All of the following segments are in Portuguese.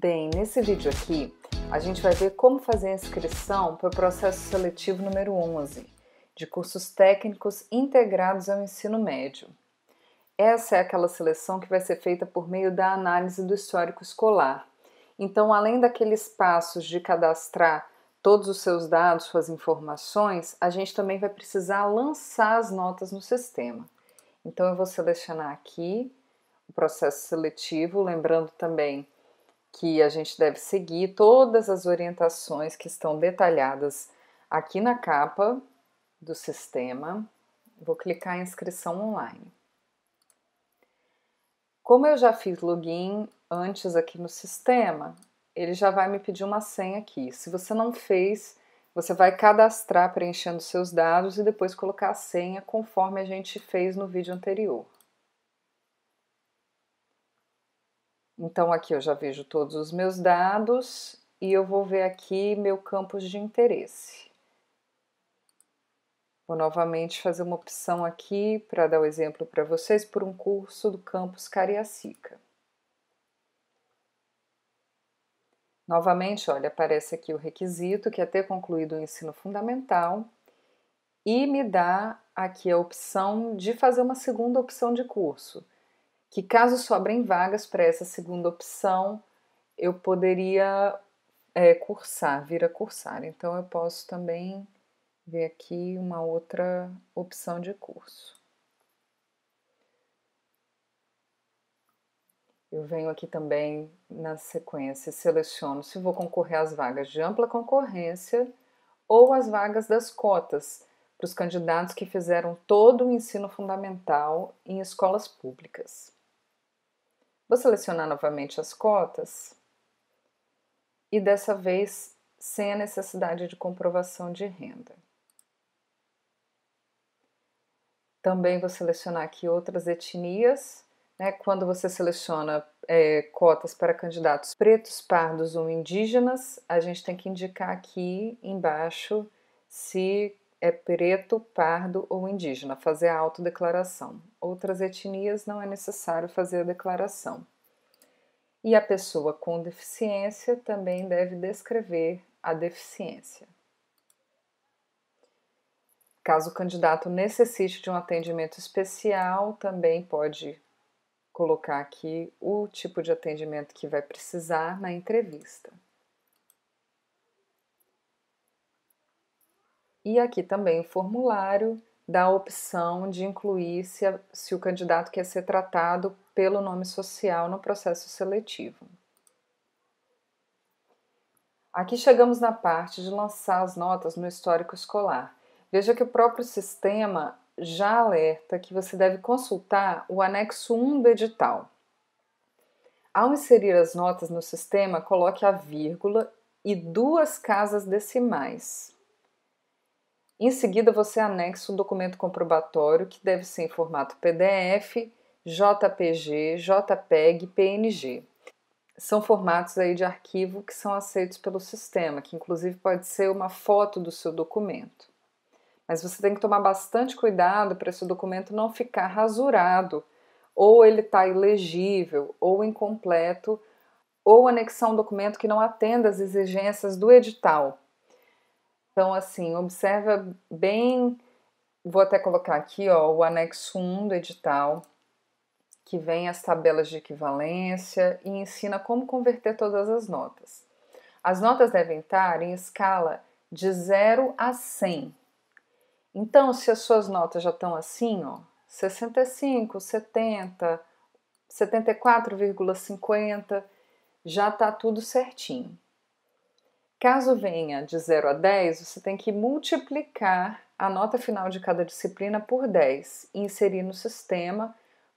Bem, nesse vídeo aqui a gente vai ver como fazer a inscrição para o processo seletivo número 11, de cursos técnicos integrados ao ensino médio. Essa é aquela seleção que vai ser feita por meio da análise do histórico escolar. Então, além daqueles passos de cadastrar todos os seus dados, suas informações, a gente também vai precisar lançar as notas no sistema. Então, eu vou selecionar aqui o processo seletivo, lembrando também que a gente deve seguir todas as orientações que estão detalhadas aqui na capa do sistema. Vou clicar em inscrição online. Como eu já fiz login antes aqui no sistema, ele já vai me pedir uma senha aqui. Se você não fez, você vai cadastrar preenchendo seus dados e depois colocar a senha conforme a gente fez no vídeo anterior. Então aqui eu já vejo todos os meus dados e eu vou ver aqui meu campus de interesse. Vou novamente fazer uma opção aqui para dar o um exemplo para vocês por um curso do campus Cariacica. Novamente, olha, aparece aqui o requisito que é ter concluído o ensino fundamental e me dá aqui a opção de fazer uma segunda opção de curso que caso sobrem vagas para essa segunda opção, eu poderia é, cursar, vir a cursar. Então eu posso também ver aqui uma outra opção de curso. Eu venho aqui também na sequência e seleciono se vou concorrer às vagas de ampla concorrência ou às vagas das cotas para os candidatos que fizeram todo o ensino fundamental em escolas públicas. Vou selecionar novamente as cotas e dessa vez sem a necessidade de comprovação de renda. Também vou selecionar aqui outras etnias. Né? Quando você seleciona é, cotas para candidatos pretos, pardos ou indígenas, a gente tem que indicar aqui embaixo se é preto, pardo ou indígena, fazer a autodeclaração. Outras etnias não é necessário fazer a declaração. E a pessoa com deficiência também deve descrever a deficiência. Caso o candidato necessite de um atendimento especial, também pode colocar aqui o tipo de atendimento que vai precisar na entrevista. E aqui também o formulário dá a opção de incluir se, se o candidato quer ser tratado pelo nome social no processo seletivo. Aqui chegamos na parte de lançar as notas no histórico escolar. Veja que o próprio sistema já alerta que você deve consultar o anexo 1 do edital. Ao inserir as notas no sistema, coloque a vírgula e duas casas decimais. Em seguida, você anexa um documento comprobatório que deve ser em formato PDF, JPG, JPEG, PNG. São formatos aí de arquivo que são aceitos pelo sistema, que inclusive pode ser uma foto do seu documento. Mas você tem que tomar bastante cuidado para esse documento não ficar rasurado, ou ele está ilegível, ou incompleto, ou anexar um documento que não atenda às exigências do edital, então, assim, observa bem, vou até colocar aqui, ó, o anexo 1 do edital, que vem as tabelas de equivalência e ensina como converter todas as notas. As notas devem estar em escala de 0 a 100. Então, se as suas notas já estão assim, ó, 65, 70, 74,50, já está tudo certinho. Caso venha de 0 a 10, você tem que multiplicar a nota final de cada disciplina por 10 e inserir no sistema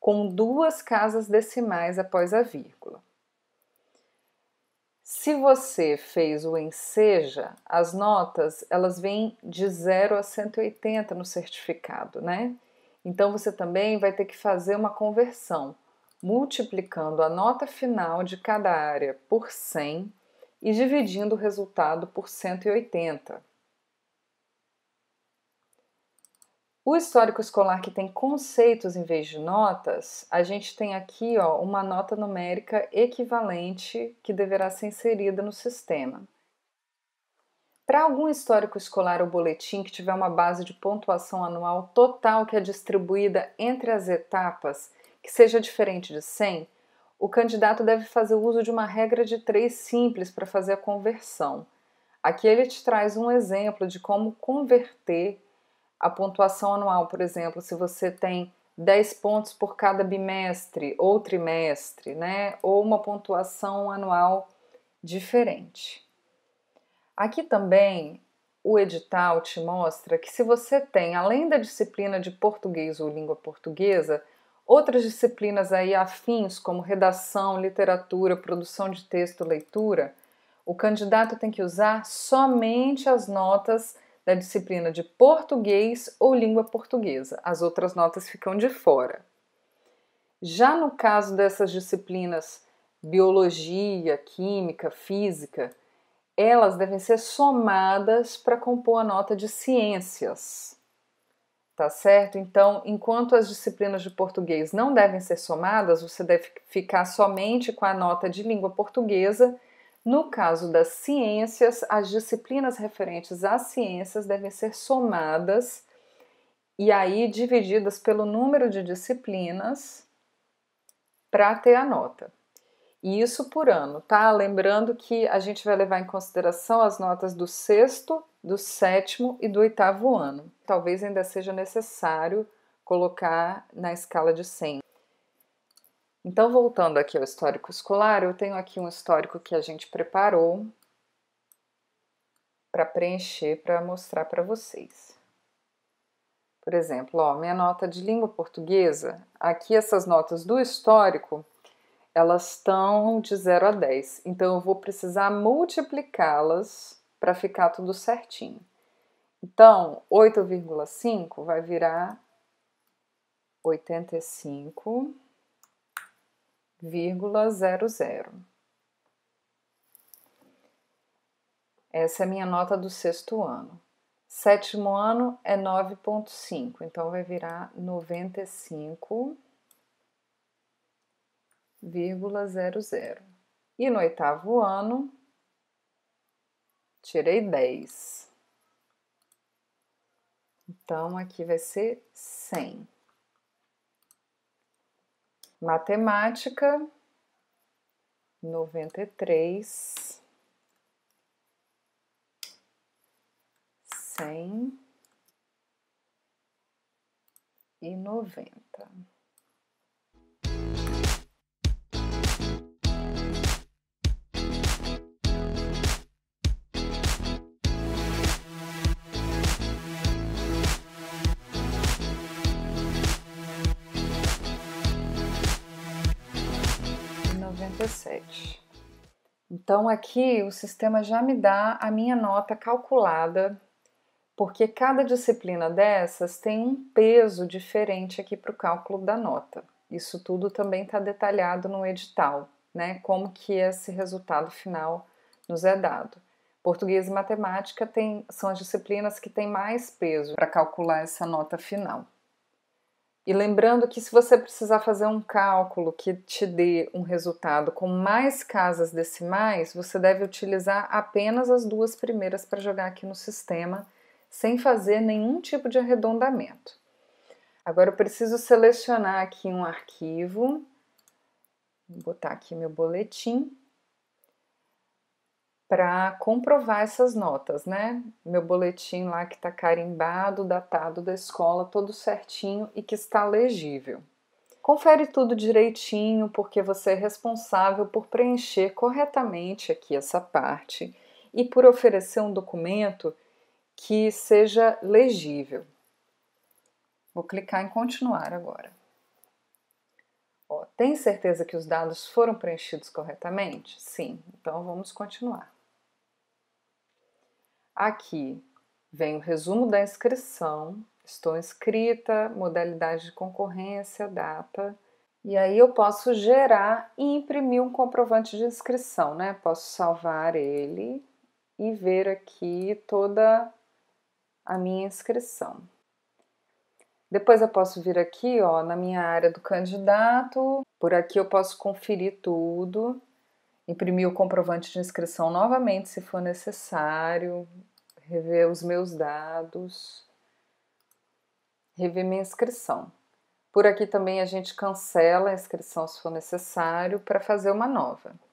com duas casas decimais após a vírgula. Se você fez o enseja, as notas elas vêm de 0 a 180 no certificado, né? Então você também vai ter que fazer uma conversão, multiplicando a nota final de cada área por 100 e dividindo o resultado por 180. O histórico escolar que tem conceitos em vez de notas, a gente tem aqui ó, uma nota numérica equivalente que deverá ser inserida no sistema. Para algum histórico escolar ou boletim que tiver uma base de pontuação anual total que é distribuída entre as etapas, que seja diferente de 100, o candidato deve fazer uso de uma regra de três simples para fazer a conversão. Aqui ele te traz um exemplo de como converter a pontuação anual, por exemplo, se você tem 10 pontos por cada bimestre ou trimestre, né? Ou uma pontuação anual diferente. Aqui também o edital te mostra que se você tem, além da disciplina de português ou língua portuguesa, Outras disciplinas aí afins, como redação, literatura, produção de texto, leitura, o candidato tem que usar somente as notas da disciplina de português ou língua portuguesa. As outras notas ficam de fora. Já no caso dessas disciplinas biologia, química, física, elas devem ser somadas para compor a nota de ciências tá certo? Então, enquanto as disciplinas de português não devem ser somadas, você deve ficar somente com a nota de língua portuguesa. No caso das ciências, as disciplinas referentes às ciências devem ser somadas e aí divididas pelo número de disciplinas para ter a nota e isso por ano, tá? Lembrando que a gente vai levar em consideração as notas do sexto, do sétimo e do oitavo ano. Talvez ainda seja necessário colocar na escala de 100. Então, voltando aqui ao histórico escolar, eu tenho aqui um histórico que a gente preparou para preencher, para mostrar para vocês. Por exemplo, ó, minha nota de língua portuguesa, aqui essas notas do histórico elas estão de 0 a 10. Então eu vou precisar multiplicá-las para ficar tudo certinho. Então, 8,5 vai virar 85,00. Essa é a minha nota do sexto ano. Sétimo ano é 9,5, então vai virar 95,00. 0,00. E no oitavo ano, tirei 10. Então, aqui vai ser 100. Matemática, 93. 100 e 90. 37. Então aqui o sistema já me dá a minha nota calculada, porque cada disciplina dessas tem um peso diferente aqui para o cálculo da nota. Isso tudo também está detalhado no edital, né? Como que esse resultado final nos é dado. Português e matemática tem, são as disciplinas que têm mais peso para calcular essa nota final. E lembrando que se você precisar fazer um cálculo que te dê um resultado com mais casas decimais, você deve utilizar apenas as duas primeiras para jogar aqui no sistema, sem fazer nenhum tipo de arredondamento. Agora eu preciso selecionar aqui um arquivo, vou botar aqui meu boletim para comprovar essas notas, né? Meu boletim lá que está carimbado, datado da escola, todo certinho e que está legível. Confere tudo direitinho, porque você é responsável por preencher corretamente aqui essa parte e por oferecer um documento que seja legível. Vou clicar em continuar agora. Ó, tem certeza que os dados foram preenchidos corretamente? Sim, então vamos continuar. Aqui vem o resumo da inscrição, estou inscrita, modalidade de concorrência, data. E aí eu posso gerar e imprimir um comprovante de inscrição, né? Posso salvar ele e ver aqui toda a minha inscrição. Depois eu posso vir aqui, ó, na minha área do candidato. Por aqui eu posso conferir tudo imprimir o comprovante de inscrição novamente se for necessário, rever os meus dados, rever minha inscrição. Por aqui também a gente cancela a inscrição se for necessário para fazer uma nova.